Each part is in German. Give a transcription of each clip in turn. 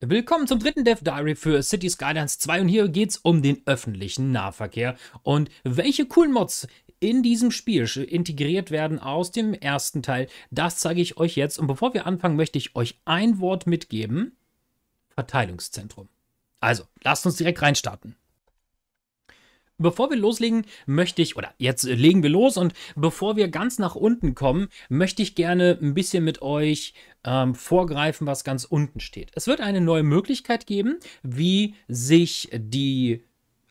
Willkommen zum dritten Dev Diary für City Skylines 2 und hier geht es um den öffentlichen Nahverkehr und welche coolen Mods in diesem Spiel integriert werden aus dem ersten Teil, das zeige ich euch jetzt. Und bevor wir anfangen, möchte ich euch ein Wort mitgeben. Verteilungszentrum. Also, lasst uns direkt reinstarten. Bevor wir loslegen, möchte ich, oder jetzt äh, legen wir los und bevor wir ganz nach unten kommen, möchte ich gerne ein bisschen mit euch ähm, vorgreifen, was ganz unten steht. Es wird eine neue Möglichkeit geben, wie sich die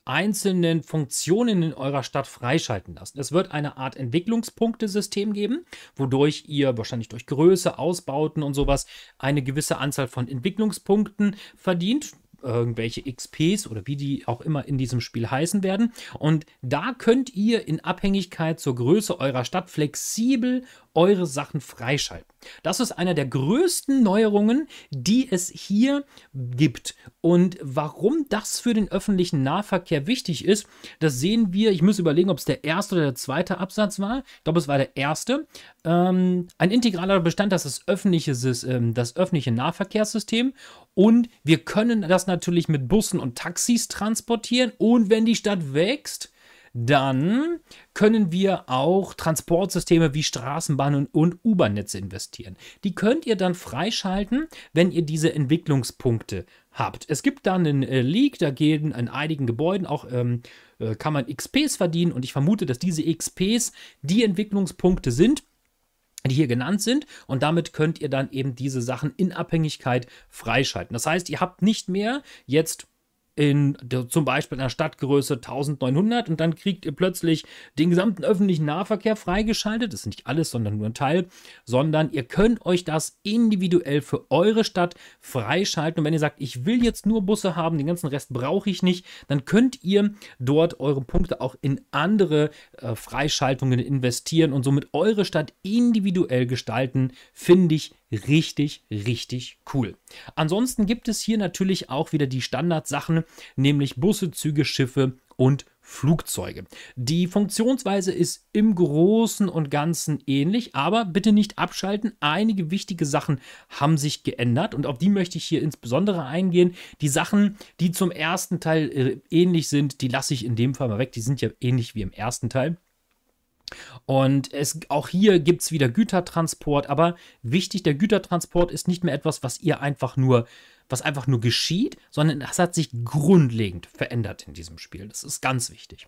einzelnen Funktionen in eurer Stadt freischalten lassen. Es wird eine Art Entwicklungspunktesystem geben, wodurch ihr wahrscheinlich durch Größe, Ausbauten und sowas eine gewisse Anzahl von Entwicklungspunkten verdient irgendwelche XPs oder wie die auch immer in diesem Spiel heißen werden. Und da könnt ihr in Abhängigkeit zur Größe eurer Stadt flexibel eure Sachen freischalten. Das ist einer der größten Neuerungen, die es hier gibt. Und warum das für den öffentlichen Nahverkehr wichtig ist, das sehen wir. Ich muss überlegen, ob es der erste oder der zweite Absatz war. Ich glaube, es war der erste. Ähm, ein integraler Bestandteil ist das öffentliche, das ähm, öffentliche Nahverkehrssystem. Und wir können das natürlich mit Bussen und Taxis transportieren. Und wenn die Stadt wächst, dann können wir auch Transportsysteme wie Straßenbahnen und U-Bahn-Netze investieren. Die könnt ihr dann freischalten, wenn ihr diese Entwicklungspunkte habt. Es gibt dann einen äh, Leak, da gehen in einigen Gebäuden auch ähm, äh, kann man XPs verdienen und ich vermute, dass diese XPs die Entwicklungspunkte sind die hier genannt sind und damit könnt ihr dann eben diese Sachen in Abhängigkeit freischalten. Das heißt, ihr habt nicht mehr jetzt in der, zum Beispiel einer Stadtgröße 1900 und dann kriegt ihr plötzlich den gesamten öffentlichen Nahverkehr freigeschaltet. Das ist nicht alles, sondern nur ein Teil, sondern ihr könnt euch das individuell für eure Stadt freischalten. Und wenn ihr sagt, ich will jetzt nur Busse haben, den ganzen Rest brauche ich nicht, dann könnt ihr dort eure Punkte auch in andere äh, Freischaltungen investieren und somit eure Stadt individuell gestalten. Finde ich richtig, richtig cool. Ansonsten gibt es hier natürlich auch wieder die Standardsachen, nämlich Busse, Züge, Schiffe und Flugzeuge. Die Funktionsweise ist im Großen und Ganzen ähnlich, aber bitte nicht abschalten. Einige wichtige Sachen haben sich geändert und auf die möchte ich hier insbesondere eingehen. Die Sachen, die zum ersten Teil äh, ähnlich sind, die lasse ich in dem Fall mal weg. Die sind ja ähnlich wie im ersten Teil. Und es, auch hier gibt es wieder Gütertransport, aber wichtig, der Gütertransport ist nicht mehr etwas, was ihr einfach nur, was einfach nur geschieht, sondern das hat sich grundlegend verändert in diesem Spiel. Das ist ganz wichtig.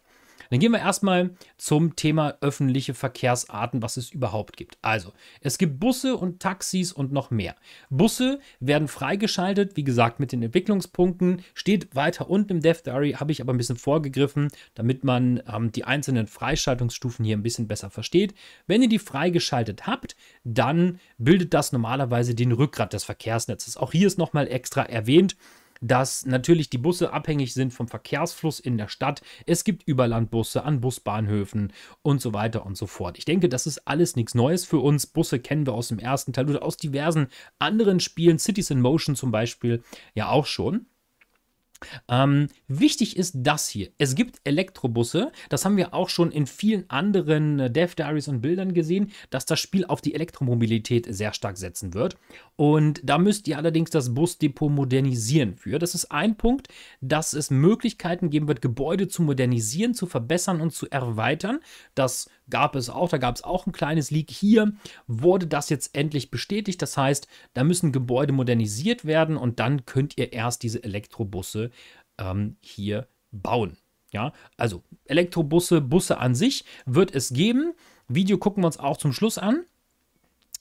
Dann gehen wir erstmal zum Thema öffentliche Verkehrsarten, was es überhaupt gibt. Also, es gibt Busse und Taxis und noch mehr. Busse werden freigeschaltet, wie gesagt, mit den Entwicklungspunkten. Steht weiter unten im Dev Diary, habe ich aber ein bisschen vorgegriffen, damit man ähm, die einzelnen Freischaltungsstufen hier ein bisschen besser versteht. Wenn ihr die freigeschaltet habt, dann bildet das normalerweise den Rückgrat des Verkehrsnetzes. Auch hier ist nochmal extra erwähnt, dass natürlich die Busse abhängig sind vom Verkehrsfluss in der Stadt. Es gibt Überlandbusse an Busbahnhöfen und so weiter und so fort. Ich denke, das ist alles nichts Neues für uns. Busse kennen wir aus dem ersten Teil oder aus diversen anderen Spielen, Cities in Motion zum Beispiel, ja auch schon. Ähm, wichtig ist das hier. Es gibt Elektrobusse. Das haben wir auch schon in vielen anderen äh, Dev Diaries und Bildern gesehen, dass das Spiel auf die Elektromobilität sehr stark setzen wird. Und da müsst ihr allerdings das Busdepot modernisieren für. Das ist ein Punkt, dass es Möglichkeiten geben wird, Gebäude zu modernisieren, zu verbessern und zu erweitern. Das gab es auch. Da gab es auch ein kleines Leak. Hier wurde das jetzt endlich bestätigt. Das heißt, da müssen Gebäude modernisiert werden und dann könnt ihr erst diese Elektrobusse ähm, hier bauen. Ja, also Elektrobusse, Busse an sich wird es geben. Video gucken wir uns auch zum Schluss an.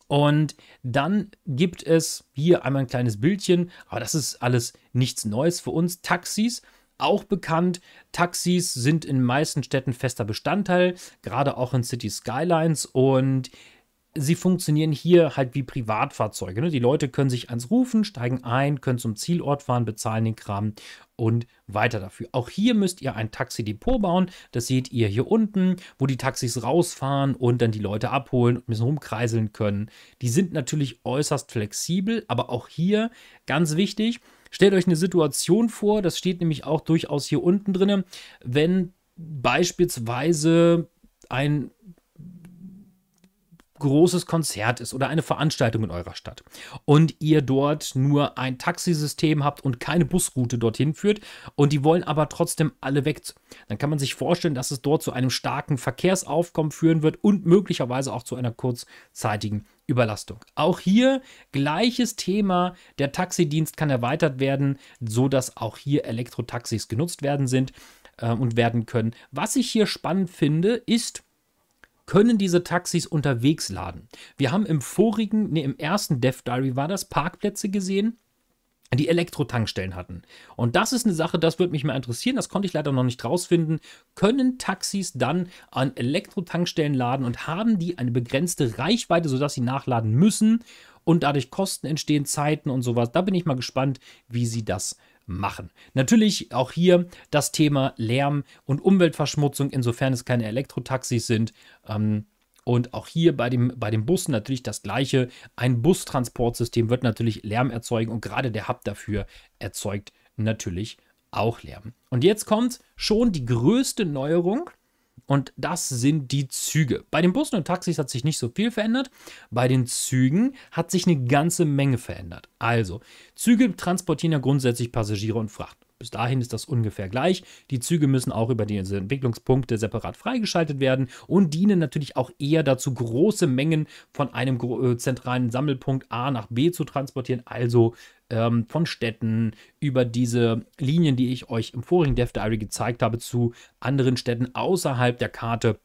Und dann gibt es hier einmal ein kleines Bildchen, aber das ist alles nichts Neues für uns. Taxis, auch bekannt. Taxis sind in meisten Städten fester Bestandteil, gerade auch in City Skylines. Und sie funktionieren hier halt wie Privatfahrzeuge. Ne? Die Leute können sich ans Rufen, steigen ein, können zum Zielort fahren, bezahlen den Kram und weiter dafür. Auch hier müsst ihr ein Taxidepot bauen. Das seht ihr hier unten, wo die Taxis rausfahren und dann die Leute abholen und ein bisschen rumkreiseln können. Die sind natürlich äußerst flexibel, aber auch hier ganz wichtig. Stellt euch eine Situation vor, das steht nämlich auch durchaus hier unten drin, wenn beispielsweise ein großes Konzert ist oder eine Veranstaltung in eurer Stadt und ihr dort nur ein Taxisystem habt und keine Busroute dorthin führt und die wollen aber trotzdem alle weg, dann kann man sich vorstellen, dass es dort zu einem starken Verkehrsaufkommen führen wird und möglicherweise auch zu einer kurzzeitigen Überlastung. Auch hier gleiches Thema. Der Taxidienst kann erweitert werden, sodass auch hier Elektrotaxis genutzt werden sind äh, und werden können. Was ich hier spannend finde, ist, können diese Taxis unterwegs laden. Wir haben im vorigen, nee, im ersten Death Diary war das, Parkplätze gesehen, die Elektrotankstellen hatten. Und das ist eine Sache, das würde mich mal interessieren, das konnte ich leider noch nicht rausfinden. Können Taxis dann an Elektrotankstellen laden und haben die eine begrenzte Reichweite, sodass sie nachladen müssen und dadurch Kosten entstehen, Zeiten und sowas? Da bin ich mal gespannt, wie sie das machen. Natürlich auch hier das Thema Lärm und Umweltverschmutzung, insofern es keine Elektrotaxis sind. Ähm, und auch hier bei dem, bei dem Bus natürlich das gleiche. Ein Bustransportsystem wird natürlich Lärm erzeugen und gerade der Hub dafür erzeugt natürlich auch Lärm. Und jetzt kommt schon die größte Neuerung und das sind die Züge. Bei den Bussen und Taxis hat sich nicht so viel verändert. Bei den Zügen hat sich eine ganze Menge verändert. Also, Züge transportieren ja grundsätzlich Passagiere und Fracht. Bis dahin ist das ungefähr gleich. Die Züge müssen auch über diese Entwicklungspunkte separat freigeschaltet werden und dienen natürlich auch eher dazu, große Mengen von einem äh, zentralen Sammelpunkt A nach B zu transportieren, also ähm, von Städten, über diese Linien, die ich euch im vorigen Dev Diary gezeigt habe, zu anderen Städten außerhalb der Karte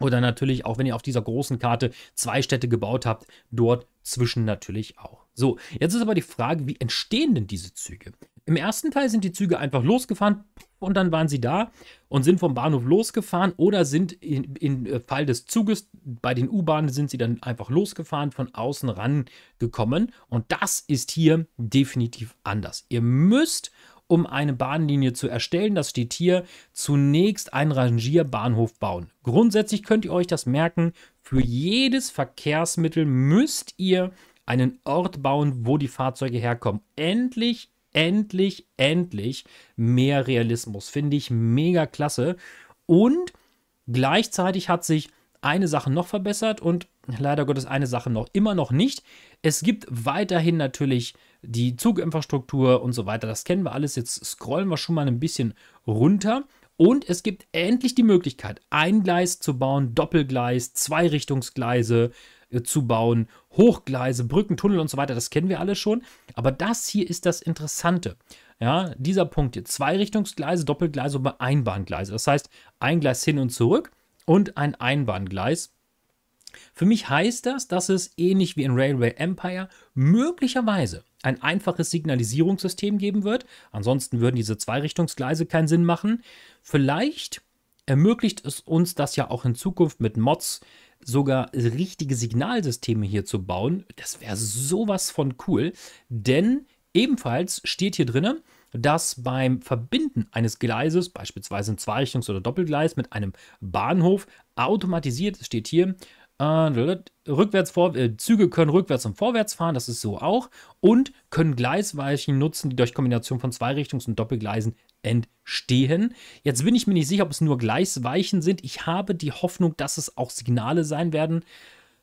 oder natürlich auch, wenn ihr auf dieser großen Karte zwei Städte gebaut habt, dort zwischen natürlich auch. So, jetzt ist aber die Frage, wie entstehen denn diese Züge? Im ersten Teil sind die Züge einfach losgefahren und dann waren sie da und sind vom Bahnhof losgefahren oder sind im äh, Fall des Zuges bei den U-Bahnen sind sie dann einfach losgefahren, von außen rangekommen und das ist hier definitiv anders. Ihr müsst um eine Bahnlinie zu erstellen, das steht hier, zunächst einen Rangierbahnhof bauen. Grundsätzlich könnt ihr euch das merken, für jedes Verkehrsmittel müsst ihr einen Ort bauen, wo die Fahrzeuge herkommen. Endlich, endlich, endlich mehr Realismus. Finde ich mega klasse. Und gleichzeitig hat sich eine Sache noch verbessert und leider Gottes eine Sache noch immer noch nicht. Es gibt weiterhin natürlich die Zuginfrastruktur und so weiter. Das kennen wir alles. Jetzt scrollen wir schon mal ein bisschen runter. Und es gibt endlich die Möglichkeit, ein Gleis zu bauen, Doppelgleis, Zweirichtungsgleise äh, zu bauen, Hochgleise, Brücken, Tunnel und so weiter. Das kennen wir alle schon. Aber das hier ist das Interessante. Ja, dieser Punkt hier: Zweirichtungsgleise, Doppelgleise und Einbahngleise. Das heißt, ein Gleis hin und zurück und ein Einbahngleis. Für mich heißt das, dass es ähnlich wie in Railway Empire möglicherweise ein einfaches Signalisierungssystem geben wird. Ansonsten würden diese Zweirichtungsgleise keinen Sinn machen. Vielleicht ermöglicht es uns das ja auch in Zukunft mit Mods sogar richtige Signalsysteme hier zu bauen. Das wäre sowas von cool, denn ebenfalls steht hier drinnen, dass beim Verbinden eines Gleises, beispielsweise ein Zweirichtungs- oder Doppelgleis mit einem Bahnhof, automatisiert, steht hier, äh, rückwärts vor, äh, Züge können rückwärts und vorwärts fahren, das ist so auch. Und können Gleisweichen nutzen, die durch Kombination von Zweirichtungs- und Doppelgleisen entstehen. Jetzt bin ich mir nicht sicher, ob es nur Gleisweichen sind. Ich habe die Hoffnung, dass es auch Signale sein werden.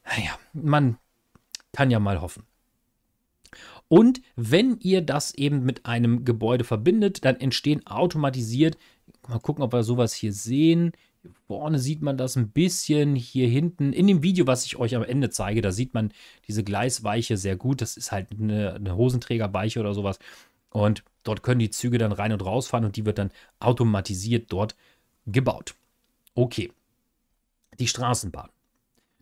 Naja, man kann ja mal hoffen. Und wenn ihr das eben mit einem Gebäude verbindet, dann entstehen automatisiert, mal gucken, ob wir sowas hier sehen vorne sieht man das ein bisschen, hier hinten. In dem Video, was ich euch am Ende zeige, da sieht man diese Gleisweiche sehr gut. Das ist halt eine, eine Hosenträgerweiche oder sowas. Und dort können die Züge dann rein und raus fahren und die wird dann automatisiert dort gebaut. Okay. Die Straßenbahn.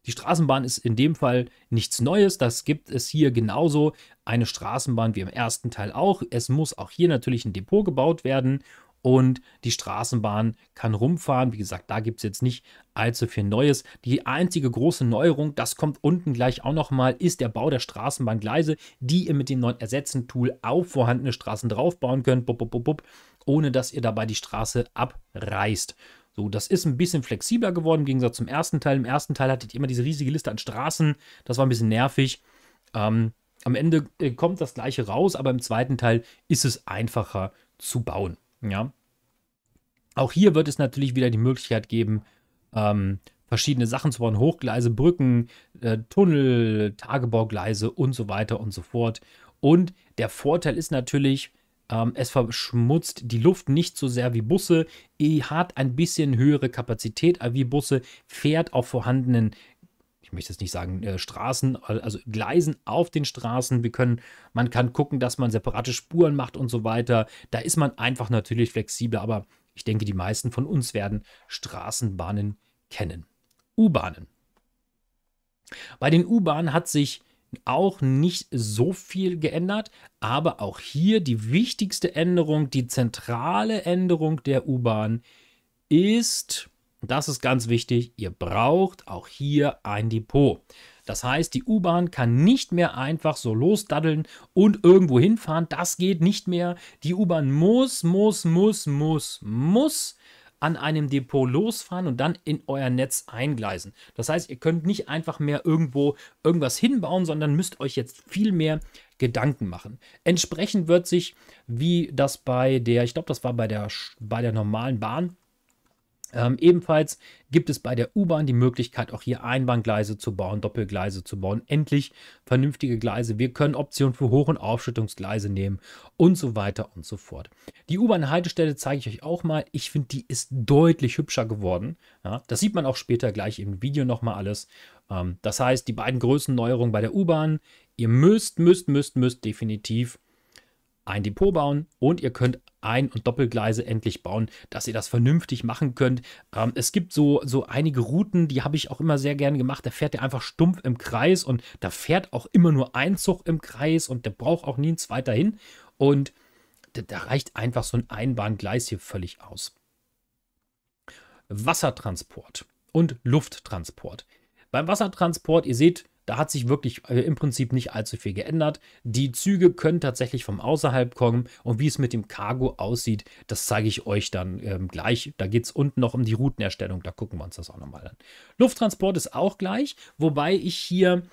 Die Straßenbahn ist in dem Fall nichts Neues. Das gibt es hier genauso. Eine Straßenbahn wie im ersten Teil auch. Es muss auch hier natürlich ein Depot gebaut werden und die Straßenbahn kann rumfahren. Wie gesagt, da gibt es jetzt nicht allzu viel Neues. Die einzige große Neuerung, das kommt unten gleich auch nochmal, ist der Bau der Straßenbahngleise, die ihr mit dem neuen Ersetzen-Tool auf vorhandene Straßen draufbauen könnt, bup, bup, bup, ohne dass ihr dabei die Straße abreißt. So, das ist ein bisschen flexibler geworden im Gegensatz zum ersten Teil. Im ersten Teil hattet ihr immer diese riesige Liste an Straßen. Das war ein bisschen nervig. Ähm, am Ende äh, kommt das gleiche raus, aber im zweiten Teil ist es einfacher zu bauen. Ja. Auch hier wird es natürlich wieder die Möglichkeit geben, ähm, verschiedene Sachen zu bauen. Hochgleise, Brücken, äh, Tunnel, Tagebaugleise und so weiter und so fort. Und der Vorteil ist natürlich, ähm, es verschmutzt die Luft nicht so sehr wie Busse, e hat ein bisschen höhere Kapazität wie Busse, fährt auf vorhandenen möchte jetzt nicht sagen äh, Straßen, also Gleisen auf den Straßen. Wir können, man kann gucken, dass man separate Spuren macht und so weiter. Da ist man einfach natürlich flexibel, aber ich denke, die meisten von uns werden Straßenbahnen kennen. U-Bahnen. Bei den U-Bahnen hat sich auch nicht so viel geändert, aber auch hier die wichtigste Änderung, die zentrale Änderung der U-Bahn ist das ist ganz wichtig. Ihr braucht auch hier ein Depot. Das heißt, die U-Bahn kann nicht mehr einfach so losdaddeln und irgendwo hinfahren. Das geht nicht mehr. Die U-Bahn muss, muss, muss, muss, muss an einem Depot losfahren und dann in euer Netz eingleisen. Das heißt, ihr könnt nicht einfach mehr irgendwo irgendwas hinbauen, sondern müsst euch jetzt viel mehr Gedanken machen. Entsprechend wird sich, wie das bei der, ich glaube, das war bei der, bei der normalen Bahn, ähm, ebenfalls gibt es bei der U-Bahn die Möglichkeit, auch hier Einbahngleise zu bauen, Doppelgleise zu bauen, endlich vernünftige Gleise. Wir können Optionen für Hoch- und Aufschüttungsgleise nehmen und so weiter und so fort. Die U-Bahn-Haltestelle zeige ich euch auch mal. Ich finde, die ist deutlich hübscher geworden. Ja, das sieht man auch später gleich im Video nochmal alles. Ähm, das heißt, die beiden Größenneuerungen bei der U-Bahn. Ihr müsst, müsst, müsst, müsst definitiv ein Depot bauen und ihr könnt ein- und Doppelgleise endlich bauen, dass ihr das vernünftig machen könnt. Ähm, es gibt so, so einige Routen, die habe ich auch immer sehr gerne gemacht. Da fährt ihr einfach stumpf im Kreis und da fährt auch immer nur ein Zug im Kreis und der braucht auch nie ein zweiter hin. Und da, da reicht einfach so ein Einbahngleis hier völlig aus. Wassertransport und Lufttransport. Beim Wassertransport, ihr seht, da hat sich wirklich äh, im Prinzip nicht allzu viel geändert. Die Züge können tatsächlich vom Außerhalb kommen und wie es mit dem Cargo aussieht, das zeige ich euch dann ähm, gleich. Da geht es unten noch um die Routenerstellung, da gucken wir uns das auch nochmal an. Lufttransport ist auch gleich, wobei ich hier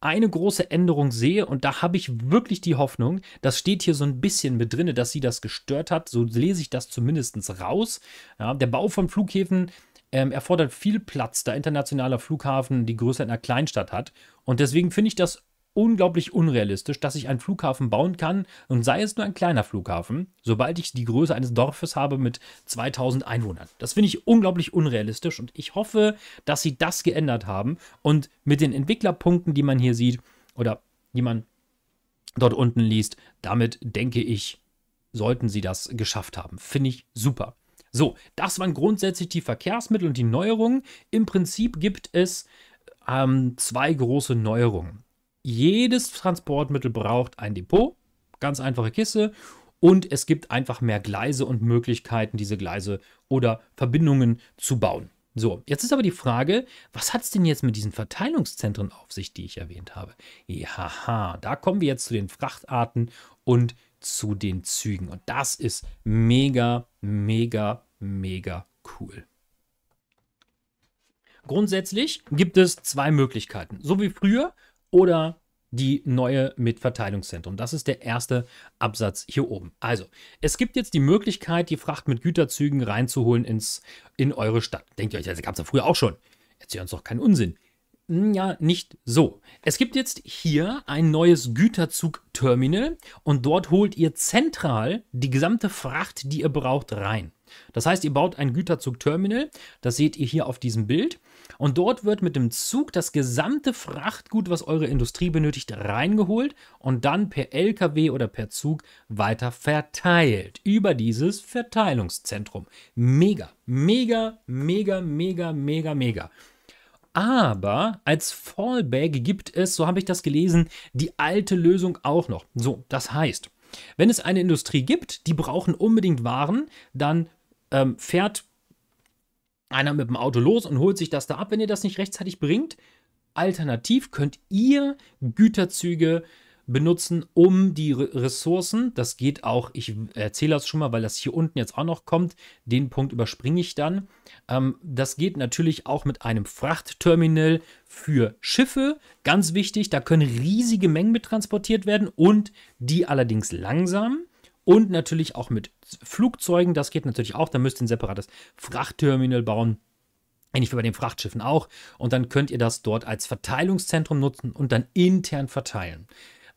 eine große Änderung sehe und da habe ich wirklich die Hoffnung, das steht hier so ein bisschen mit drinne, dass sie das gestört hat, so lese ich das zumindest raus. Ja, der Bau von Flughäfen ähm, erfordert viel Platz, da internationaler Flughafen die Größe einer Kleinstadt hat. Und deswegen finde ich das unglaublich unrealistisch, dass ich einen Flughafen bauen kann und sei es nur ein kleiner Flughafen, sobald ich die Größe eines Dorfes habe mit 2000 Einwohnern. Das finde ich unglaublich unrealistisch und ich hoffe, dass sie das geändert haben und mit den Entwicklerpunkten, die man hier sieht oder die man dort unten liest, damit denke ich, sollten sie das geschafft haben. Finde ich super. So, das waren grundsätzlich die Verkehrsmittel und die Neuerungen. Im Prinzip gibt es ähm, zwei große Neuerungen. Jedes Transportmittel braucht ein Depot, ganz einfache Kiste, und es gibt einfach mehr Gleise und Möglichkeiten, diese Gleise oder Verbindungen zu bauen. So, jetzt ist aber die Frage, was hat es denn jetzt mit diesen Verteilungszentren auf sich, die ich erwähnt habe? Ja, da kommen wir jetzt zu den Frachtarten und zu den Zügen. Und das ist mega, mega mega cool. Grundsätzlich gibt es zwei Möglichkeiten, so wie früher oder die neue mit Verteilungszentrum. Das ist der erste Absatz hier oben. Also, es gibt jetzt die Möglichkeit, die Fracht mit Güterzügen reinzuholen ins, in eure Stadt. Denkt ihr euch, das gab es ja früher auch schon. Erzähl uns doch keinen Unsinn. Hm, ja, nicht so. Es gibt jetzt hier ein neues Güterzugterminal und dort holt ihr zentral die gesamte Fracht, die ihr braucht, rein. Das heißt, ihr baut ein Güterzugterminal, das seht ihr hier auf diesem Bild, und dort wird mit dem Zug das gesamte Frachtgut, was eure Industrie benötigt, reingeholt und dann per LKW oder per Zug weiter verteilt über dieses Verteilungszentrum. Mega, mega, mega, mega, mega, mega. Aber als Fallback gibt es, so habe ich das gelesen, die alte Lösung auch noch. So, das heißt, wenn es eine Industrie gibt, die brauchen unbedingt Waren, dann ähm, fährt einer mit dem Auto los und holt sich das da ab, wenn ihr das nicht rechtzeitig bringt. Alternativ könnt ihr Güterzüge äh, benutzen, um die Ressourcen, das geht auch, ich erzähle das schon mal, weil das hier unten jetzt auch noch kommt, den Punkt überspringe ich dann. Ähm, das geht natürlich auch mit einem Frachtterminal für Schiffe, ganz wichtig, da können riesige Mengen mit transportiert werden und die allerdings langsam und natürlich auch mit Flugzeugen. Das geht natürlich auch. Da müsst ihr ein separates Frachtterminal bauen. Ähnlich wie bei den Frachtschiffen auch. Und dann könnt ihr das dort als Verteilungszentrum nutzen und dann intern verteilen.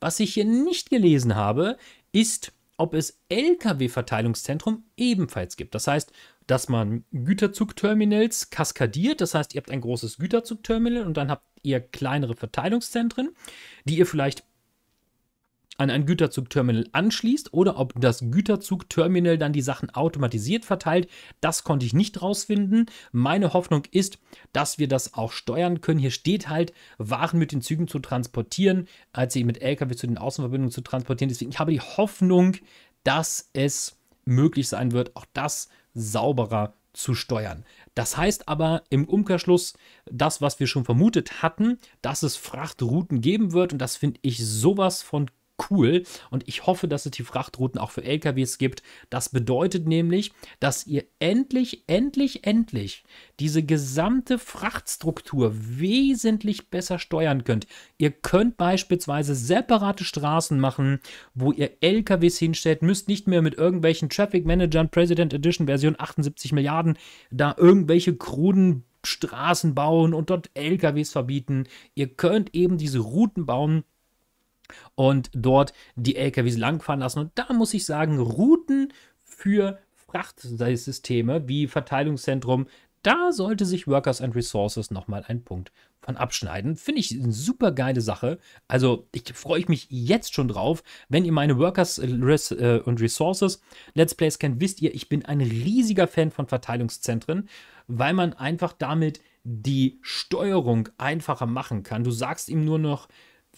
Was ich hier nicht gelesen habe, ist, ob es Lkw-Verteilungszentrum ebenfalls gibt. Das heißt, dass man Güterzugterminals kaskadiert. Das heißt, ihr habt ein großes Güterzugterminal und dann habt ihr kleinere Verteilungszentren, die ihr vielleicht an ein Güterzugterminal anschließt oder ob das Güterzugterminal dann die Sachen automatisiert verteilt. Das konnte ich nicht rausfinden. Meine Hoffnung ist, dass wir das auch steuern können. Hier steht halt, Waren mit den Zügen zu transportieren, als sie mit LKW zu den Außenverbindungen zu transportieren. Deswegen ich habe ich die Hoffnung, dass es möglich sein wird, auch das sauberer zu steuern. Das heißt aber im Umkehrschluss das, was wir schon vermutet hatten, dass es Frachtrouten geben wird und das finde ich sowas von cool und ich hoffe, dass es die Frachtrouten auch für LKWs gibt. Das bedeutet nämlich, dass ihr endlich, endlich, endlich diese gesamte Frachtstruktur wesentlich besser steuern könnt. Ihr könnt beispielsweise separate Straßen machen, wo ihr LKWs hinstellt, müsst nicht mehr mit irgendwelchen Traffic Managern President Edition Version 78 Milliarden da irgendwelche kruden Straßen bauen und dort LKWs verbieten. Ihr könnt eben diese Routen bauen, und dort die LKWs langfahren lassen. Und da muss ich sagen, Routen für Frachtsysteme wie Verteilungszentrum, da sollte sich Workers and Resources nochmal einen Punkt von abschneiden. Finde ich eine super geile Sache. Also ich freue mich jetzt schon drauf. Wenn ihr meine Workers äh, äh, und Resources Let's Plays kennt, wisst ihr, ich bin ein riesiger Fan von Verteilungszentren, weil man einfach damit die Steuerung einfacher machen kann. Du sagst ihm nur noch,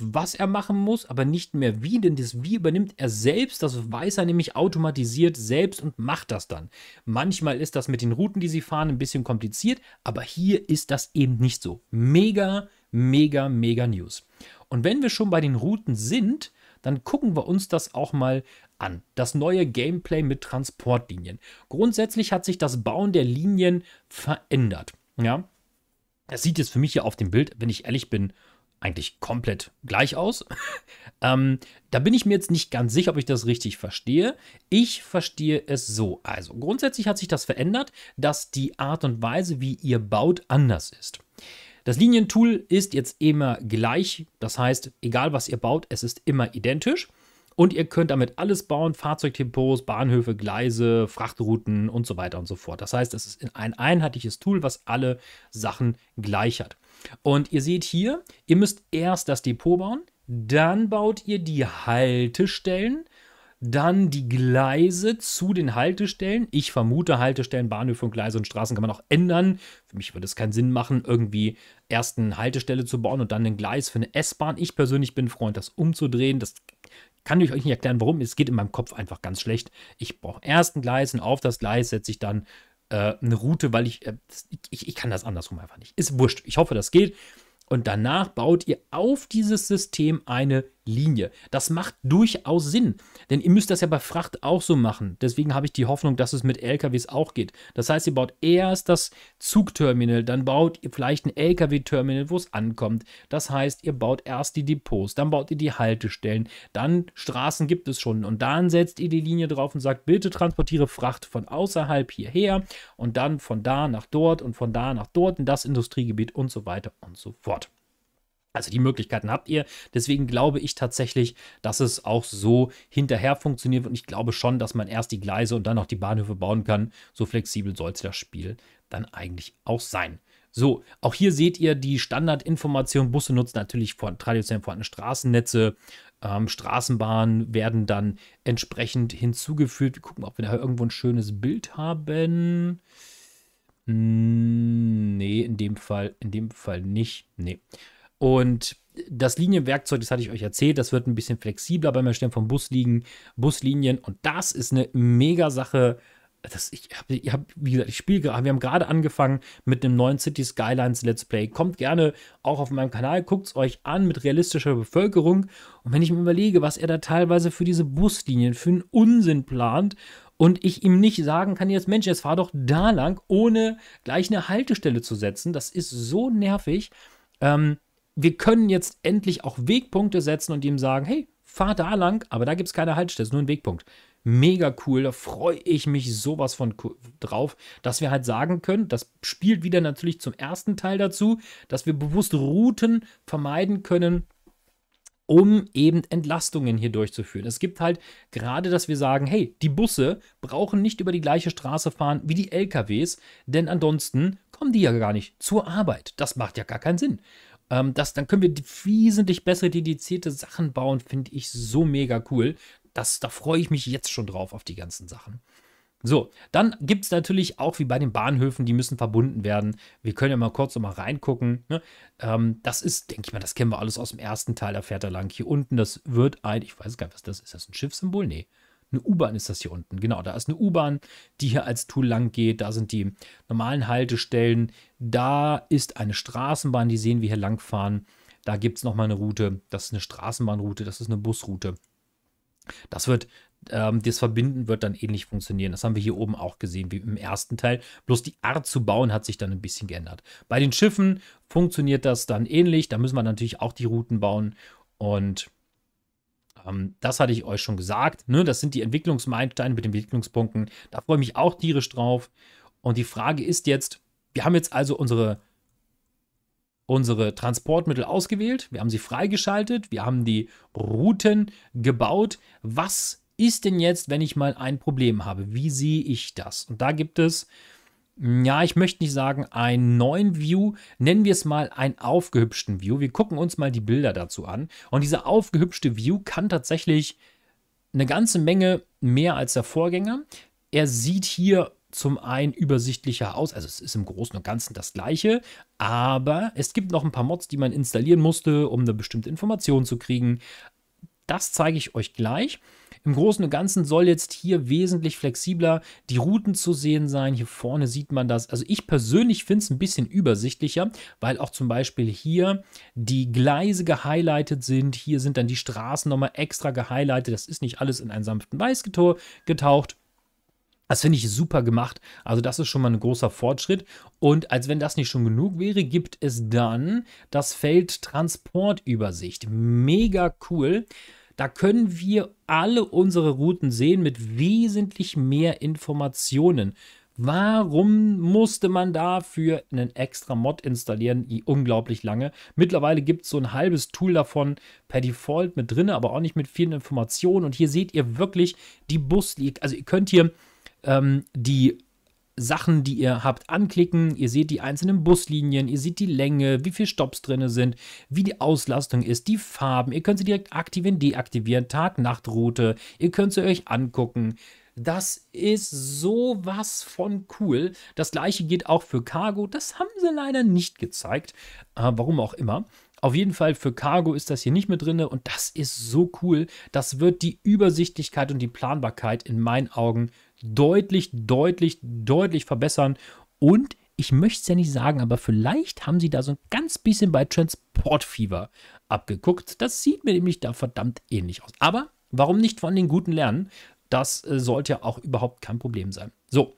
was er machen muss, aber nicht mehr wie, denn das Wie übernimmt er selbst, das weiß er nämlich automatisiert selbst und macht das dann. Manchmal ist das mit den Routen, die sie fahren, ein bisschen kompliziert, aber hier ist das eben nicht so. Mega, mega, mega News. Und wenn wir schon bei den Routen sind, dann gucken wir uns das auch mal an. Das neue Gameplay mit Transportlinien. Grundsätzlich hat sich das Bauen der Linien verändert. Ja, das sieht jetzt für mich hier auf dem Bild, wenn ich ehrlich bin, eigentlich komplett gleich aus. ähm, da bin ich mir jetzt nicht ganz sicher, ob ich das richtig verstehe. Ich verstehe es so. Also grundsätzlich hat sich das verändert, dass die Art und Weise, wie ihr baut, anders ist. Das Linientool ist jetzt immer gleich. Das heißt, egal was ihr baut, es ist immer identisch. Und ihr könnt damit alles bauen, Fahrzeugtempos, Bahnhöfe, Gleise, Frachtrouten und so weiter und so fort. Das heißt, es ist ein einheitliches Tool, was alle Sachen gleich hat. Und ihr seht hier, ihr müsst erst das Depot bauen, dann baut ihr die Haltestellen, dann die Gleise zu den Haltestellen. Ich vermute, Haltestellen, Bahnhöfe und Gleise und Straßen kann man auch ändern. Für mich würde es keinen Sinn machen, irgendwie erst eine Haltestelle zu bauen und dann ein Gleis für eine S-Bahn. Ich persönlich bin Freund, das umzudrehen. Das kann ich euch nicht erklären, warum. Es geht in meinem Kopf einfach ganz schlecht. Ich brauche erst ein Gleis und auf das Gleis setze ich dann äh, eine Route, weil ich, äh, ich, ich kann das andersrum einfach nicht. Ist wurscht. Ich hoffe, das geht. Und danach baut ihr auf dieses System eine Linie. Das macht durchaus Sinn, denn ihr müsst das ja bei Fracht auch so machen. Deswegen habe ich die Hoffnung, dass es mit LKWs auch geht. Das heißt, ihr baut erst das Zugterminal, dann baut ihr vielleicht ein LKW-Terminal, wo es ankommt. Das heißt, ihr baut erst die Depots, dann baut ihr die Haltestellen, dann Straßen gibt es schon und dann setzt ihr die Linie drauf und sagt, bitte transportiere Fracht von außerhalb hierher und dann von da nach dort und von da nach dort in das Industriegebiet und so weiter und so fort. Also die Möglichkeiten habt ihr. Deswegen glaube ich tatsächlich, dass es auch so hinterher funktioniert. Und ich glaube schon, dass man erst die Gleise und dann noch die Bahnhöfe bauen kann. So flexibel soll es das Spiel dann eigentlich auch sein. So, auch hier seht ihr die Standardinformation. Busse nutzen natürlich von, traditionell vorhandene Straßennetze. Ähm, Straßenbahnen werden dann entsprechend hinzugefügt. Wir gucken, ob wir da irgendwo ein schönes Bild haben. Hm, nee, in dem Fall, in dem Fall nicht. Nee. Und das Linienwerkzeug, das hatte ich euch erzählt, das wird ein bisschen flexibler beim Erstellen von Buslinien, Buslinien. Und das ist eine mega Sache. Das, ich hab, hab, wie gesagt, ich spiele gerade, wir haben gerade angefangen mit dem neuen City Skylines Let's Play. Kommt gerne auch auf meinem Kanal, guckt es euch an mit realistischer Bevölkerung. Und wenn ich mir überlege, was er da teilweise für diese Buslinien, für einen Unsinn plant und ich ihm nicht sagen kann, jetzt Mensch, jetzt fahr doch da lang, ohne gleich eine Haltestelle zu setzen, das ist so nervig. Ähm, wir können jetzt endlich auch Wegpunkte setzen und ihm sagen, hey, fahr da lang, aber da gibt es keine Haltestelle, ist nur ein Wegpunkt. Mega cool, da freue ich mich sowas von drauf, dass wir halt sagen können, das spielt wieder natürlich zum ersten Teil dazu, dass wir bewusst Routen vermeiden können, um eben Entlastungen hier durchzuführen. Es gibt halt gerade, dass wir sagen, hey, die Busse brauchen nicht über die gleiche Straße fahren wie die LKWs, denn ansonsten kommen die ja gar nicht zur Arbeit. Das macht ja gar keinen Sinn. Ähm, das, dann können wir wesentlich bessere dedizierte Sachen bauen, finde ich so mega cool. Das, da freue ich mich jetzt schon drauf auf die ganzen Sachen. So, dann gibt es natürlich auch wie bei den Bahnhöfen, die müssen verbunden werden. Wir können ja mal kurz noch mal reingucken. Ne? Ähm, das ist, denke ich mal, das kennen wir alles aus dem ersten Teil. Da fährt er lang. Hier unten, das wird ein, ich weiß gar nicht, was das ist. Das ein Schiffssymbol? Nee. Eine U-Bahn ist das hier unten. Genau, da ist eine U-Bahn, die hier als Tool lang geht. Da sind die normalen Haltestellen. Da ist eine Straßenbahn, die sehen wir hier langfahren. Da gibt es nochmal eine Route. Das ist eine Straßenbahnroute, das ist eine Busroute. Das wird, ähm, das Verbinden wird dann ähnlich funktionieren. Das haben wir hier oben auch gesehen, wie im ersten Teil. Bloß die Art zu bauen hat sich dann ein bisschen geändert. Bei den Schiffen funktioniert das dann ähnlich. Da müssen wir natürlich auch die Routen bauen und ähm, das hatte ich euch schon gesagt. Ne? Das sind die Entwicklungsmeilensteine mit den Entwicklungspunkten. Da freue ich mich auch tierisch drauf. Und die Frage ist jetzt, wir haben jetzt also unsere, unsere Transportmittel ausgewählt, wir haben sie freigeschaltet, wir haben die Routen gebaut. Was ist denn jetzt, wenn ich mal ein Problem habe? Wie sehe ich das? Und da gibt es ja, ich möchte nicht sagen, einen neuen View, nennen wir es mal einen aufgehübschten View. Wir gucken uns mal die Bilder dazu an. Und dieser aufgehübschte View kann tatsächlich eine ganze Menge mehr als der Vorgänger. Er sieht hier zum einen übersichtlicher aus, also es ist im Großen und Ganzen das gleiche, aber es gibt noch ein paar Mods, die man installieren musste, um eine bestimmte Information zu kriegen. Das zeige ich euch gleich. Im Großen und Ganzen soll jetzt hier wesentlich flexibler die Routen zu sehen sein. Hier vorne sieht man das. Also ich persönlich finde es ein bisschen übersichtlicher, weil auch zum Beispiel hier die Gleise gehighlightet sind. Hier sind dann die Straßen nochmal extra gehighlightet. Das ist nicht alles in einen sanften Weiß getaucht. Das finde ich super gemacht. Also das ist schon mal ein großer Fortschritt. Und als wenn das nicht schon genug wäre, gibt es dann das Feld Transportübersicht. Mega cool. Da können wir alle unsere Routen sehen mit wesentlich mehr Informationen. Warum musste man dafür einen extra Mod installieren? Die unglaublich lange. Mittlerweile gibt es so ein halbes Tool davon per Default mit drin, aber auch nicht mit vielen Informationen. Und hier seht ihr wirklich die Bus, also ihr könnt hier ähm, die Sachen, die ihr habt, anklicken. Ihr seht die einzelnen Buslinien, ihr seht die Länge, wie viele Stops drin sind, wie die Auslastung ist, die Farben. Ihr könnt sie direkt aktivieren, deaktivieren, Tag-Nacht-Route. Ihr könnt sie euch angucken. Das ist sowas von cool. Das gleiche geht auch für Cargo. Das haben sie leider nicht gezeigt. Äh, warum auch immer. Auf jeden Fall für Cargo ist das hier nicht mit drin und das ist so cool. Das wird die Übersichtlichkeit und die Planbarkeit in meinen Augen deutlich, deutlich, deutlich verbessern. Und ich möchte es ja nicht sagen, aber vielleicht haben sie da so ein ganz bisschen bei Transport Fever abgeguckt. Das sieht mir nämlich da verdammt ähnlich aus. Aber warum nicht von den Guten lernen? Das äh, sollte ja auch überhaupt kein Problem sein. So,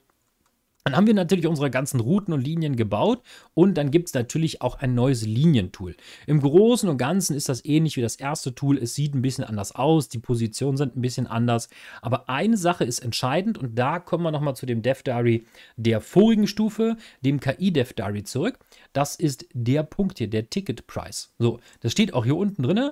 dann haben wir natürlich unsere ganzen Routen und Linien gebaut und dann gibt es natürlich auch ein neues Linientool. Im Großen und Ganzen ist das ähnlich wie das erste Tool. Es sieht ein bisschen anders aus, die Positionen sind ein bisschen anders. Aber eine Sache ist entscheidend und da kommen wir nochmal zu dem Dev Diary der vorigen Stufe, dem KI-Dev Diary zurück. Das ist der Punkt hier, der Ticket Price. So, das steht auch hier unten drin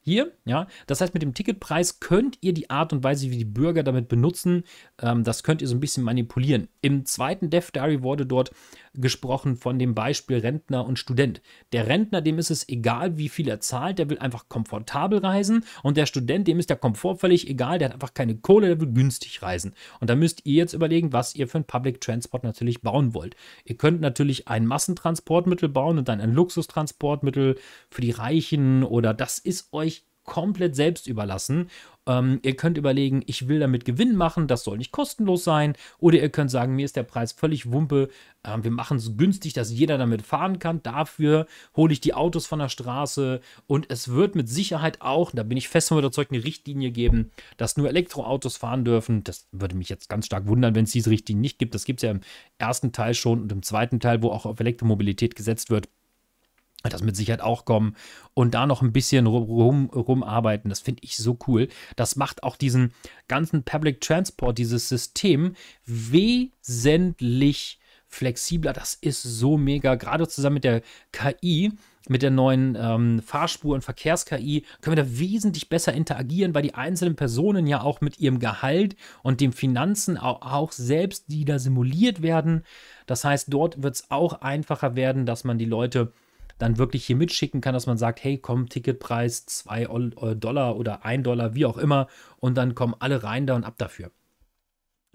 hier, ja. Das heißt, mit dem Ticketpreis könnt ihr die Art und Weise, wie die Bürger damit benutzen, ähm, das könnt ihr so ein bisschen manipulieren. Im zweiten Death Diary wurde dort gesprochen von dem Beispiel Rentner und Student. Der Rentner, dem ist es egal, wie viel er zahlt, der will einfach komfortabel reisen und der Student, dem ist der Komfort völlig egal, der hat einfach keine Kohle, der will günstig reisen. Und da müsst ihr jetzt überlegen, was ihr für einen Public Transport natürlich bauen wollt. Ihr könnt natürlich ein Massentransportmittel bauen und dann ein Luxustransportmittel für die Reichen oder das das ist euch komplett selbst überlassen. Ähm, ihr könnt überlegen, ich will damit Gewinn machen, das soll nicht kostenlos sein. Oder ihr könnt sagen, mir ist der Preis völlig Wumpe, ähm, wir machen es günstig, dass jeder damit fahren kann. Dafür hole ich die Autos von der Straße und es wird mit Sicherheit auch, da bin ich fest von überzeugt, eine Richtlinie geben, dass nur Elektroautos fahren dürfen. Das würde mich jetzt ganz stark wundern, wenn es diese Richtlinie nicht gibt. Das gibt es ja im ersten Teil schon und im zweiten Teil, wo auch auf Elektromobilität gesetzt wird das mit Sicherheit auch kommen und da noch ein bisschen rum, rumarbeiten. Das finde ich so cool. Das macht auch diesen ganzen Public Transport, dieses System wesentlich flexibler. Das ist so mega. Gerade zusammen mit der KI, mit der neuen ähm, Fahrspur- und Verkehrs-KI, können wir da wesentlich besser interagieren, weil die einzelnen Personen ja auch mit ihrem Gehalt und den Finanzen auch, auch selbst, die da simuliert werden. Das heißt, dort wird es auch einfacher werden, dass man die Leute dann wirklich hier mitschicken kann, dass man sagt, hey, komm, Ticketpreis 2 äh, Dollar oder 1 Dollar, wie auch immer, und dann kommen alle rein da und ab dafür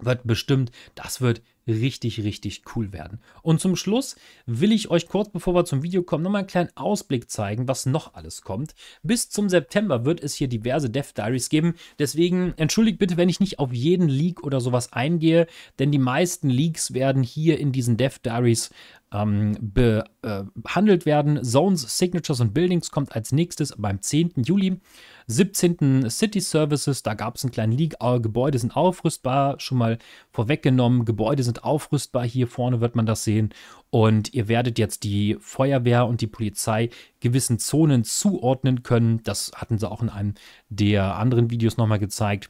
wird bestimmt, das wird richtig, richtig cool werden. Und zum Schluss will ich euch kurz bevor wir zum Video kommen, nochmal einen kleinen Ausblick zeigen, was noch alles kommt. Bis zum September wird es hier diverse Dev Diaries geben. Deswegen entschuldigt bitte, wenn ich nicht auf jeden Leak oder sowas eingehe, denn die meisten Leaks werden hier in diesen Dev Diaries ähm, äh, behandelt äh, werden. Zones, Signatures und Buildings kommt als nächstes beim 10. Juli. 17. City Services, da gab es einen kleinen Leak. Ah, Gebäude sind aufrüstbar, schon mal vorweggenommen. Gebäude sind aufrüstbar. Hier vorne wird man das sehen. Und ihr werdet jetzt die Feuerwehr und die Polizei gewissen Zonen zuordnen können. Das hatten sie auch in einem der anderen Videos nochmal gezeigt.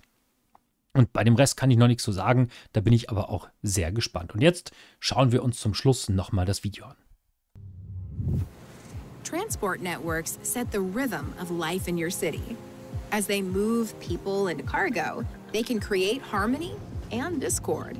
Und bei dem Rest kann ich noch nichts zu sagen, da bin ich aber auch sehr gespannt. Und jetzt schauen wir uns zum Schluss nochmal das Video an. Transport networks set the rhythm of life in your city. As they move people and cargo, they can create harmony and discord.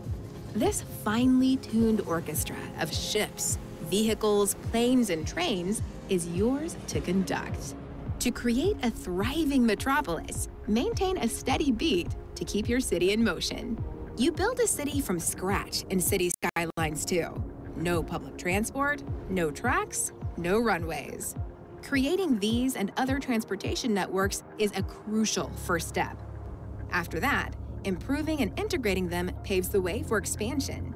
This finely tuned orchestra of ships, vehicles, planes, and trains is yours to conduct. To create a thriving metropolis, maintain a steady beat to keep your city in motion. You build a city from scratch in city skylines too. No public transport, no tracks, no runways. Creating these and other transportation networks is a crucial first step. After that, improving and integrating them paves the way for expansion.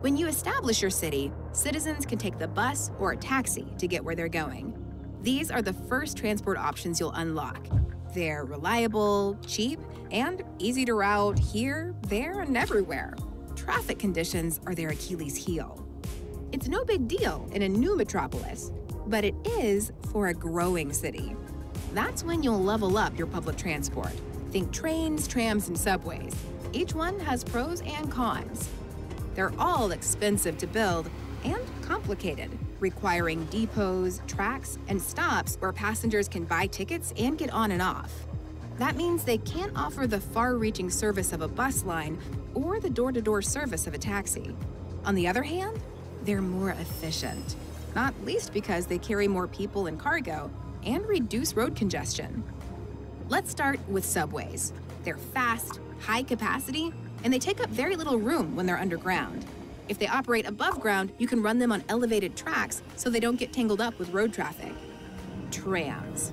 When you establish your city, citizens can take the bus or a taxi to get where they're going. These are the first transport options you'll unlock. They're reliable, cheap, and easy to route here, there, and everywhere. Traffic conditions are their Achilles heel. It's no big deal in a new metropolis but it is for a growing city. That's when you'll level up your public transport. Think trains, trams, and subways. Each one has pros and cons. They're all expensive to build and complicated, requiring depots, tracks, and stops where passengers can buy tickets and get on and off. That means they can't offer the far reaching service of a bus line or the door to door service of a taxi. On the other hand, they're more efficient not least because they carry more people and cargo and reduce road congestion. Let's start with subways. They're fast, high capacity, and they take up very little room when they're underground. If they operate above ground, you can run them on elevated tracks so they don't get tangled up with road traffic. Trams.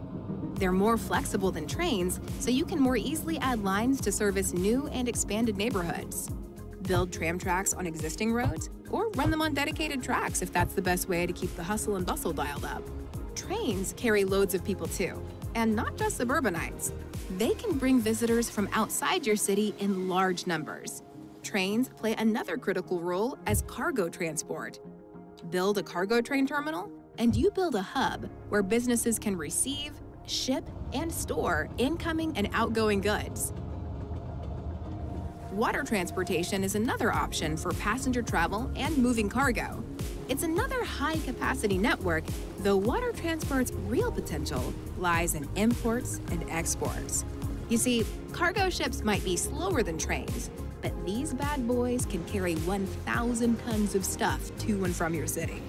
They're more flexible than trains, so you can more easily add lines to service new and expanded neighborhoods build tram tracks on existing roads, or run them on dedicated tracks if that's the best way to keep the hustle and bustle dialed up. Trains carry loads of people too, and not just suburbanites. They can bring visitors from outside your city in large numbers. Trains play another critical role as cargo transport. Build a cargo train terminal, and you build a hub where businesses can receive, ship, and store incoming and outgoing goods. Water transportation is another option for passenger travel and moving cargo. It's another high capacity network, though water transport's real potential lies in imports and exports. You see, cargo ships might be slower than trains, but these bad boys can carry 1,000 tons of stuff to and from your city.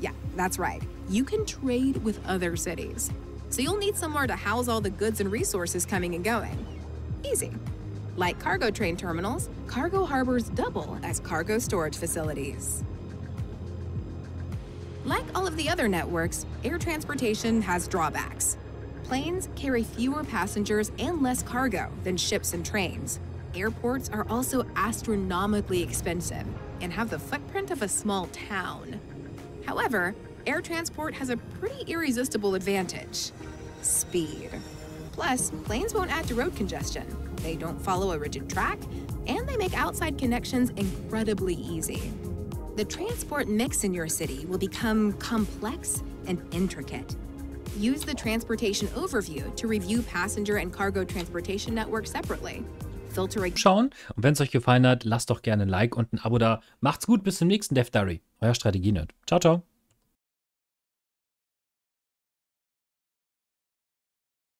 Yeah, that's right. You can trade with other cities. So you'll need somewhere to house all the goods and resources coming and going. Easy. Like cargo train terminals, cargo harbors double as cargo storage facilities. Like all of the other networks, air transportation has drawbacks. Planes carry fewer passengers and less cargo than ships and trains. Airports are also astronomically expensive and have the footprint of a small town. However, air transport has a pretty irresistible advantage speed. Plus, planes won't add to road congestion, they don't follow a rigid track, and they make outside connections incredibly easy. The transport mix in your city will become complex and intricate. Use the transportation overview to review passenger and cargo transportation networks separately. Schauen. Und wenn es euch gefallen hat, lasst doch gerne ein Like und ein Abo da. Macht's gut, bis zum nächsten Dev Diary. Euer Strategienerd. Ciao, ciao.